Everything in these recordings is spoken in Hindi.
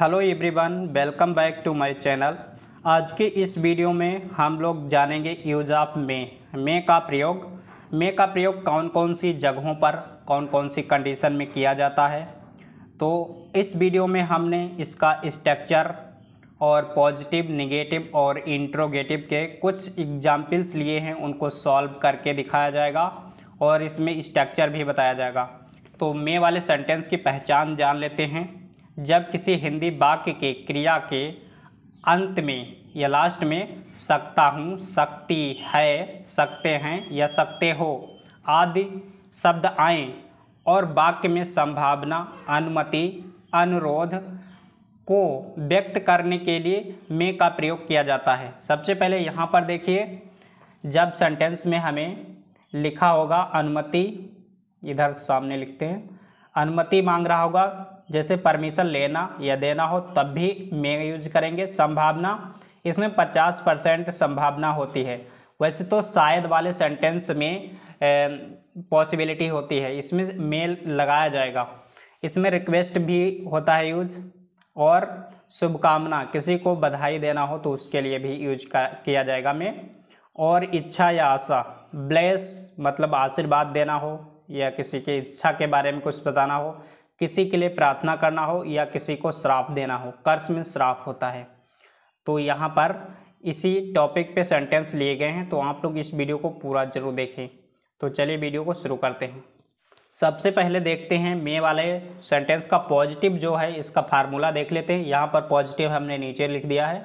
hello everyone welcome back to my channel आज के इस वीडियो में हम लोग जानेंगे यूज ऑफ मे मे का प्रयोग मे का प्रयोग कौन कौन सी जगहों पर कौन कौन सी कंडीशन में किया जाता है तो इस वीडियो में हमने इसका स्ट्रक्चर और पॉजिटिव निगेटिव और इंट्रोगेटिव के कुछ एग्जाम्पल्स लिए हैं उनको सॉल्व करके दिखाया जाएगा और इसमें स्ट्रक्चर भी बताया जाएगा तो मे वाले सेंटेंस की पहचान जान लेते हैं जब किसी हिंदी वाक्य के क्रिया के अंत में या लास्ट में सकता हूँ सकती है सकते हैं या सकते हो आदि शब्द आए और वाक्य में संभावना अनुमति अनुरोध को व्यक्त करने के लिए में का प्रयोग किया जाता है सबसे पहले यहाँ पर देखिए जब सेंटेंस में हमें लिखा होगा अनुमति इधर सामने लिखते हैं अनुमति मांग रहा होगा जैसे परमिशन लेना या देना हो तब भी मे यूज करेंगे संभावना इसमें 50 परसेंट संभावना होती है वैसे तो शायद वाले सेंटेंस में पॉसिबिलिटी होती है इसमें मेल लगाया जाएगा इसमें रिक्वेस्ट भी होता है यूज और शुभकामना किसी को बधाई देना हो तो उसके लिए भी यूज किया जाएगा मे और इच्छा या आशा ब्लेस मतलब आशीर्वाद देना हो या किसी की इच्छा के बारे में कुछ बताना हो किसी के लिए प्रार्थना करना हो या किसी को श्राप देना हो कर्स में श्राप होता है तो यहाँ पर इसी टॉपिक पे सेंटेंस लिए गए हैं तो आप लोग इस वीडियो को पूरा जरूर देखें तो चलिए वीडियो को शुरू करते हैं सबसे पहले देखते हैं मे वाले सेंटेंस का पॉजिटिव जो है इसका फार्मूला देख लेते हैं यहाँ पर पॉजिटिव हमने नीचे लिख दिया है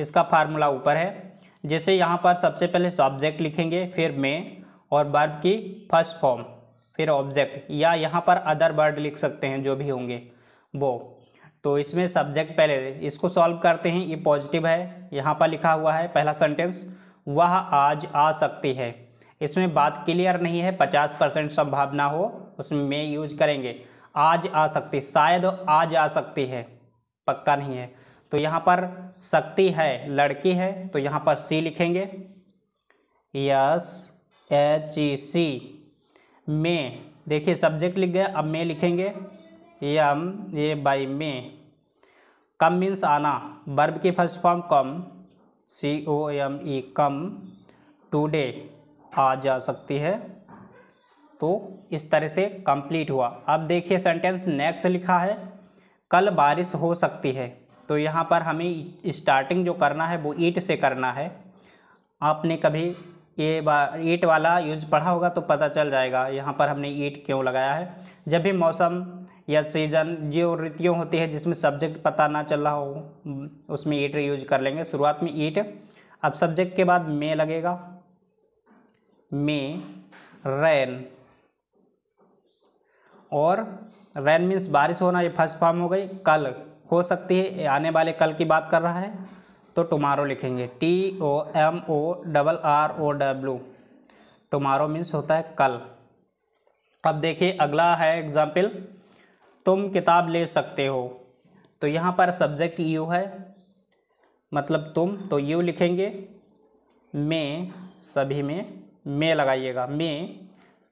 इसका फार्मूला ऊपर है जैसे यहाँ पर सबसे पहले सब्जेक्ट लिखेंगे फिर मे और बर्ब की फर्स्ट फॉर्म फिर ऑब्जेक्ट या यहाँ पर अदर वर्ड लिख सकते हैं जो भी होंगे वो तो इसमें सब्जेक्ट पहले इसको सॉल्व करते हैं ये पॉजिटिव है यहाँ पर लिखा हुआ है पहला सेंटेंस वह आज आ सकती है इसमें बात क्लियर नहीं है पचास परसेंट संभावना हो उसमें यूज करेंगे आज आ सकती शायद आज आ सकती है पक्का नहीं है तो यहाँ पर सकती है लड़की है तो यहाँ पर सी लिखेंगे यस एच ई सी मे देखिए सब्जेक्ट लिख गया अब मे लिखेंगे M A Y may come means आना बर्ब की first form come C O M E come today आ जा सकती है तो इस तरह से कंप्लीट हुआ अब देखिए सेंटेंस नेक्स्ट लिखा है कल बारिश हो सकती है तो यहाँ पर हमें स्टार्टिंग जो करना है वो ईट से करना है आपने कभी ये ईट वाला यूज पढ़ा होगा तो पता चल जाएगा यहाँ पर हमने ईट क्यों लगाया है जब भी मौसम या सीजन जो रीतियों होती है जिसमें सब्जेक्ट पता ना चल रहा हो उसमें ईट यूज कर लेंगे शुरुआत में ईट अब सब्जेक्ट के बाद मे लगेगा मे रैन और रैन मीन्स बारिश होना ये फर्स्ट फॉर्म हो गई कल हो सकती है आने वाले कल की बात कर रहा है तो टुमारो लिखेंगे T O M O double R O W tomorrow means होता है कल अब देखिए अगला है एग्ज़ाम्पल तुम किताब ले सकते हो तो यहाँ पर सब्जेक्ट यू है मतलब तुम तो यू लिखेंगे मैं सभी में मैं लगाइएगा मैं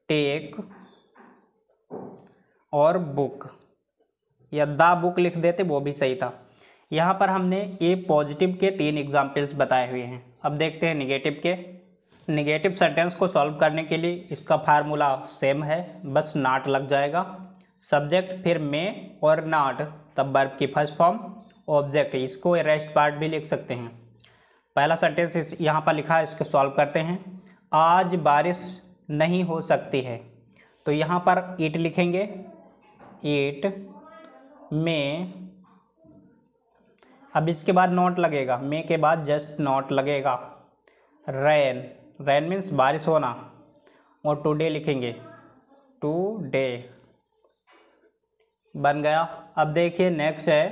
टेक और बुक या दा बुक लिख देते वो भी सही था यहाँ पर हमने ए पॉजिटिव के तीन एग्जाम्पल्स बताए हुए हैं अब देखते हैं निगेटिव के निगेटिव सेंटेंस को सॉल्व करने के लिए इसका फार्मूला सेम है बस नाट लग जाएगा सब्जेक्ट फिर मे और नाट तब बर्ब की फर्स्ट फॉर्म ऑब्जेक्ट इसको रेस्ट पार्ट भी लिख सकते हैं पहला सेंटेंस इस यहाँ पर लिखा है इसको सॉल्व करते हैं आज बारिश नहीं हो सकती है तो यहाँ पर ईट लिखेंगे ईट में अब इसके बाद नॉट लगेगा मे के बाद जस्ट नॉट लगेगा रैन रैन मीन्स बारिश होना और टुडे लिखेंगे टू डे बन गया अब देखिए नेक्स्ट है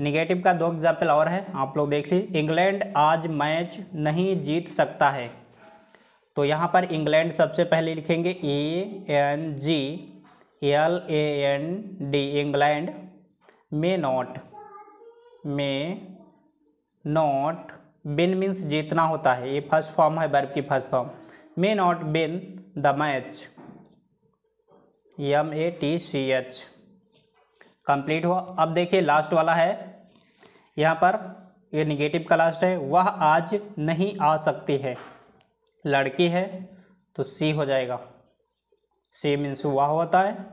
निगेटिव का दो एग्जाम्पल और है आप लोग देख लीजिए इंग्लैंड आज मैच नहीं जीत सकता है तो यहाँ पर इंग्लैंड सबसे पहले लिखेंगे E N G L A N D England may not may not win means जीतना होता है ये फर्स्ट फॉर्म है बर्ब की first form may not win the match M A T C H complete हुआ अब देखिए लास्ट वाला है यहाँ पर ये निगेटिव का लास्ट है वह आज नहीं आ सकती है लड़की है तो सी हो जाएगा सी मीन्स वह होता है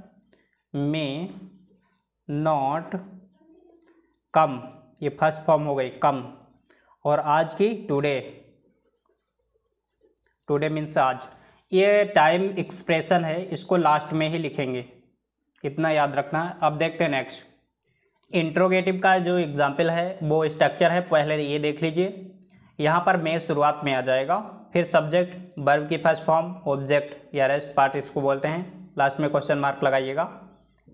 मे नॉट कम ये फर्स्ट फॉर्म हो गई कम और आज की टुडे टुडे मीन्स आज ये टाइम एक्सप्रेशन है इसको लास्ट में ही लिखेंगे इतना याद रखना अब देखते हैं नेक्स्ट इंट्रोगेटिव का जो एग्जाम्पल है वो स्ट्रक्चर है पहले ये देख लीजिए यहाँ पर मैं शुरुआत में आ जाएगा फिर सब्जेक्ट वर्ब की फर्स्ट फॉर्म ऑब्जेक्ट या रेस्ट पार्ट इसको बोलते हैं लास्ट में क्वेश्चन मार्क लगाइएगा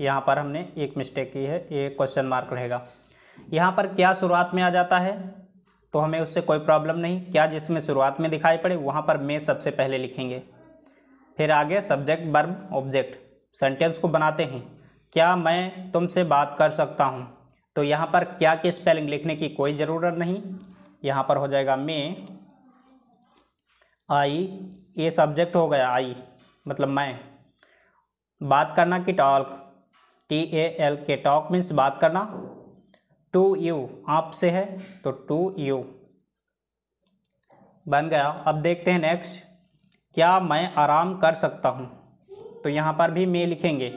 यहाँ पर हमने एक मिस्टेक की है ये क्वेश्चन मार्क रहेगा यहाँ पर क्या शुरुआत में आ जाता है तो हमें उससे कोई प्रॉब्लम नहीं क्या जिसमें शुरुआत में दिखाई पड़े वहाँ पर मे सबसे पहले लिखेंगे फिर आगे सब्जेक्ट बर्ब ऑब्जेक्ट सेंटेंस को बनाते हैं क्या मैं तुमसे बात कर सकता हूँ तो यहाँ पर क्या की स्पेलिंग लिखने की कोई ज़रूरत नहीं यहाँ पर हो जाएगा मे आई ये सब्जेक्ट हो गया आई मतलब मैं बात करना कि talk T A L K talk means बात करना टू यू आपसे है तो टू यू बन गया अब देखते हैं नेक्स्ट क्या मैं आराम कर सकता हूँ तो यहाँ पर भी मैं लिखेंगे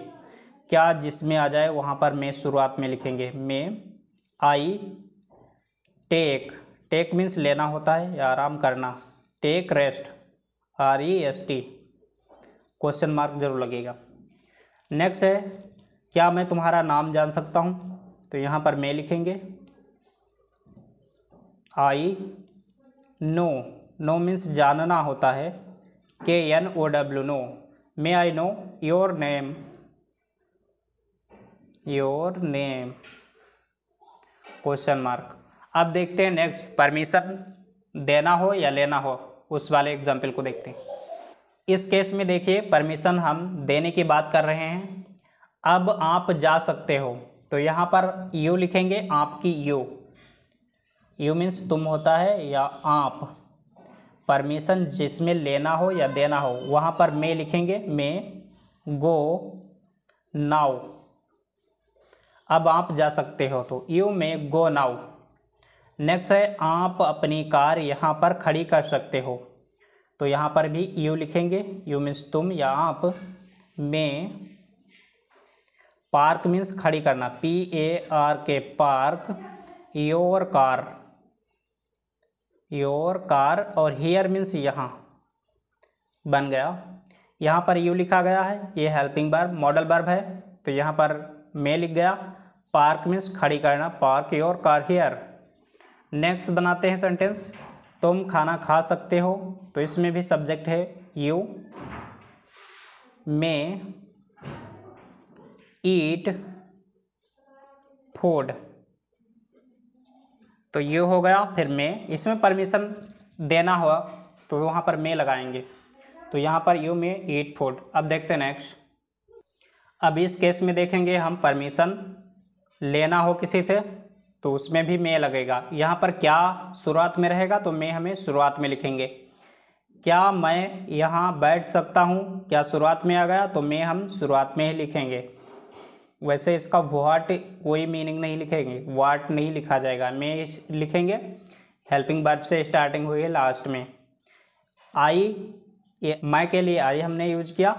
क्या जिसमें आ जाए वहाँ पर मैं शुरुआत में लिखेंगे मैं आई टेक टेक मीन्स लेना होता है या आराम करना take rest R E S T question mark जरूर लगेगा नेक्स्ट है क्या मैं तुम्हारा नाम जान सकता हूँ तो यहाँ पर मैं लिखेंगे आई नो नो मीन्स जानना होता है K N O W know may I know your name your name question mark अब देखते हैं नेक्स्ट परमिशन देना हो या लेना हो उस वाले एग्जाम्पल को देखते हैं इस केस में देखिए परमिशन हम देने की बात कर रहे हैं अब आप जा सकते हो तो यहाँ पर यू लिखेंगे आपकी यू यू मीन्स तुम होता है या आप परमिशन जिसमें लेना हो या देना हो वहाँ पर मैं लिखेंगे मैं गो नाउ अब आप जा सकते हो तो यू में गो नाउ नेक्स्ट है आप अपनी कार यहाँ पर खड़ी कर सकते हो तो यहाँ पर भी यू लिखेंगे यू मीन्स तुम या आप मैं पार्क मीन्स खड़ी करना P A R K park your car your car और हेयर मीन्स यहाँ बन गया यहाँ पर यू लिखा गया है ये हेल्पिंग बर्ब मॉडल बर्ब है तो यहाँ पर मैं लिख गया पार्क मीन्स खड़ी करना park your car here next बनाते हैं सेंटेंस तुम खाना खा सकते हो तो इसमें भी सब्जेक्ट है यू मैं ईट फूड तो ये हो गया फिर मे इसमें परमिशन देना हुआ तो वहाँ पर मे लगाएंगे तो यहाँ पर यू मे ईट फूड अब देखते हैं नेक्स्ट अब इस केस में देखेंगे हम परमिशन लेना हो किसी से तो उसमें भी मे लगेगा यहाँ पर क्या शुरुआत में रहेगा तो मे हमें शुरुआत में लिखेंगे क्या मैं यहाँ बैठ सकता हूँ क्या शुरुआत में आ गया तो मैं हम शुरुआत में ही लिखेंगे वैसे इसका वाट कोई मीनिंग नहीं लिखेंगे वाट नहीं लिखा जाएगा मैं लिखेंगे हेल्पिंग बर्ब से स्टार्टिंग हुई है लास्ट में आई ये मैं के लिए आई हमने यूज किया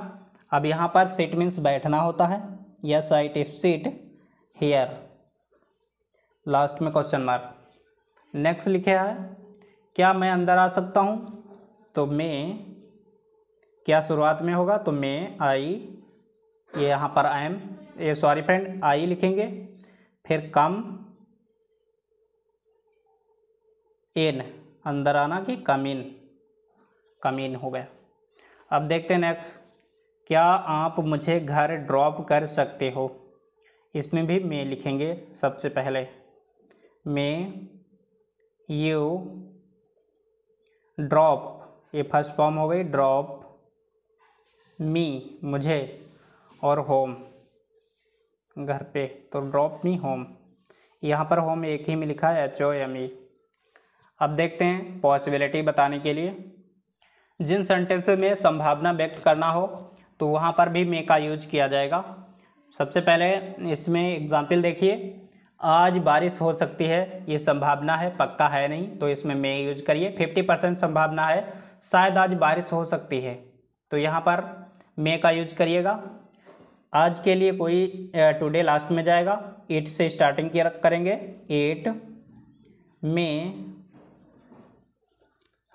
अब यहाँ पर सीट मीन्स बैठना होता है या sit if seat here last में क्वेश्चन मार्क नेक्स्ट लिखे है क्या मैं अंदर आ सकता हूँ तो मैं क्या शुरुआत में होगा तो मैं आई ये यहाँ पर आई एम ये सॉरी फ्रेंड आई लिखेंगे फिर कम इन अंदर आना कि कम कमीन हो गया अब देखते हैं नेक्स्ट क्या आप मुझे घर ड्रॉप कर सकते हो इसमें भी मैं लिखेंगे सबसे पहले मे यू ड्रॉप ये फर्स्ट फॉर्म हो गई ड्रॉप मी मुझे और होम घर पे तो ड्रॉप मी होम यहाँ पर होम एक ही में लिखा है एच ओ एम ई अब देखते हैं पॉसिबिलिटी बताने के लिए जिन सेंटेंस में संभावना व्यक्त करना हो तो वहाँ पर भी मे का यूज किया जाएगा सबसे पहले इसमें एग्जाम्पल देखिए आज बारिश हो सकती है ये संभावना है पक्का है नहीं तो इसमें मे यूज करिए फिफ्टी परसेंट संभावना है शायद आज बारिश हो सकती है तो यहाँ पर मे का यूज करिएगा आज के लिए कोई टुडे लास्ट में जाएगा एट से स्टार्टिंग किया करेंगे it may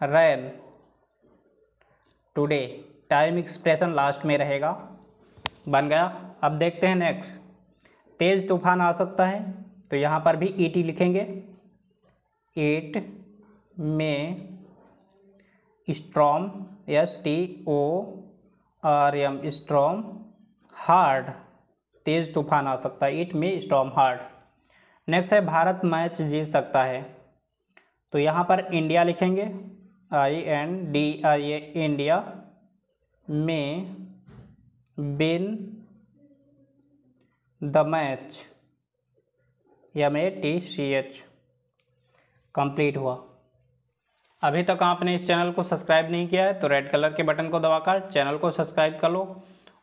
rain today time expression last में रहेगा बन गया अब देखते हैं नेक्स्ट तेज़ तूफान आ सकता है तो यहाँ पर भी ई टी लिखेंगे it may storm S T O R M storm hard तेज तूफान आ सकता है it may storm hard next है भारत मैच जीत सकता है तो यहाँ पर इंडिया लिखेंगे I N D I A India में win the match M A T C H complete हुआ अभी तक आपने इस चैनल को सब्सक्राइब नहीं किया है तो रेड कलर के बटन को दबाकर चैनल को सब्सक्राइब कर लो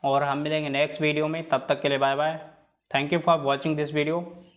और हम मिलेंगे नेक्स्ट वीडियो में तब तक के लिए bye bye thank you for watching this video